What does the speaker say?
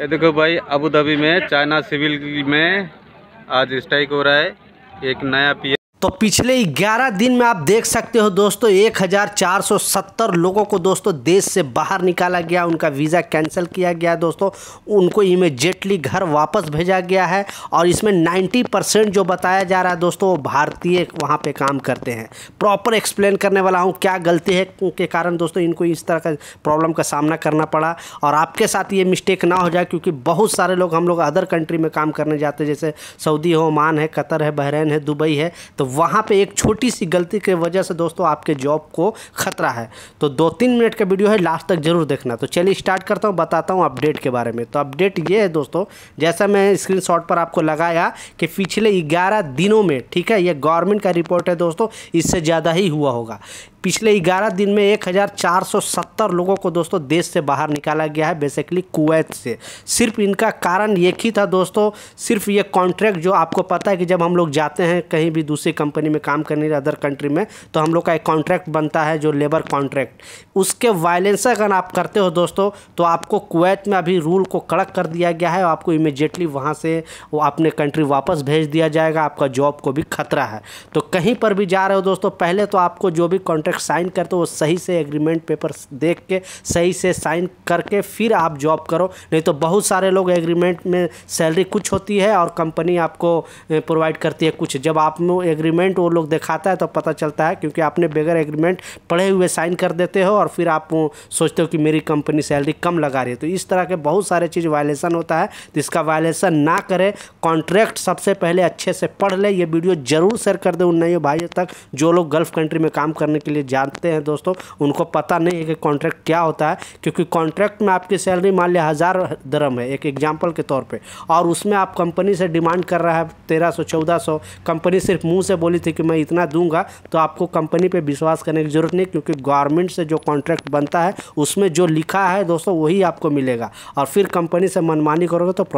ये देखो भाई अबू धाबी में चाइना सिविल में आज स्ट्राइक हो रहा है एक नया पी तो पिछले 11 दिन में आप देख सकते हो दोस्तों 1470 लोगों को दोस्तों देश से बाहर निकाला गया उनका वीज़ा कैंसिल किया गया दोस्तों उनको इमिजिएटली घर वापस भेजा गया है और इसमें 90 परसेंट जो बताया जा रहा है दोस्तों वो भारतीय वहाँ पे काम करते हैं प्रॉपर एक्सप्लेन करने वाला हूँ क्या गलती है के कारण दोस्तों इनको इस तरह का प्रॉब्लम का सामना करना पड़ा और आपके साथ ये मिस्टेक ना हो जाए क्योंकि बहुत सारे लोग हम लोग अदर कंट्री में काम करने जाते जैसे सऊदी हो ओमान है कतर है बहरीन है दुबई है तो वहाँ पे एक छोटी सी गलती की वजह से दोस्तों आपके जॉब को खतरा है तो दो तीन मिनट का वीडियो है लास्ट तक ज़रूर देखना तो चलिए स्टार्ट करता हूँ बताता हूँ अपडेट के बारे में तो अपडेट ये है दोस्तों जैसा मैं स्क्रीन पर आपको लगाया कि पिछले ग्यारह दिनों में ठीक है ये गवर्नमेंट का रिपोर्ट है दोस्तों इससे ज़्यादा ही हुआ होगा पिछले 11 दिन में 1470 लोगों को दोस्तों देश से बाहर निकाला गया है बेसिकली कुवैत से सिर्फ इनका कारण एक ही था दोस्तों सिर्फ ये कॉन्ट्रैक्ट जो आपको पता है कि जब हम लोग जाते हैं कहीं भी दूसरे कंपनी में काम करने अदर कंट्री में तो हम लोग का एक कॉन्ट्रैक्ट बनता है जो लेबर कॉन्ट्रैक्ट उसके वायलेंस अगर आप करते हो दोस्तों तो आपको कुवैत में अभी रूल को कड़क कर दिया गया है आपको इमिजिएटली वहाँ से वो अपने कंट्री वापस भेज दिया जाएगा आपका जॉब को भी खतरा है तो कहीं पर भी जा रहे हो दोस्तों पहले तो आपको जो भी कॉन्ट्रैक्ट साइन करते हो वो सही से एग्रीमेंट पेपर देख के सही से साइन करके फिर आप जॉब करो नहीं तो बहुत सारे लोग एग्रीमेंट में सैलरी कुछ होती है और कंपनी आपको प्रोवाइड करती है कुछ जब आप एग्री एग्रीमेंट वो लोग दिखाता है तो पता चलता है क्योंकि आपने बगैर एग्रीमेंट पढ़े हुए साइन कर देते हो और फिर आप सोचते हो कि मेरी कंपनी सैलरी कम लगा रही है तो इस तरह के बहुत सारे चीज़ वायलेशन होता है तो इसका वायलेशन ना करें कॉन्ट्रैक्ट सबसे पहले अच्छे से पढ़ लें ये वीडियो ज़रूर शेयर कर दें उन नए भाइयों तक जो लोग गल्फ़ कंट्री में काम करने के लिए जानते हैं दोस्तों उनको पता नहीं है कि कॉन्ट्रैक्ट क्या होता है क्योंकि कॉन्ट्रैक्ट में आपकी सैलरी मान लिया हज़ार दरम है एक एग्जाम्पल के तौर पर और उसमें आप कंपनी से डिमांड कर रहा है तेरह सौ कंपनी सिर्फ मुँह से बोली थी कि मैं इतना दूंगा तो आपको कंपनी पे विश्वास करने की ज़रूरत नहीं क्योंकि गवर्नमेंट से जो कॉन्ट्रैक्ट बनता है उसमें जो लिखा है दोस्तों वही आपको मिलेगा और फिर कंपनी से मनमानी करोगे तो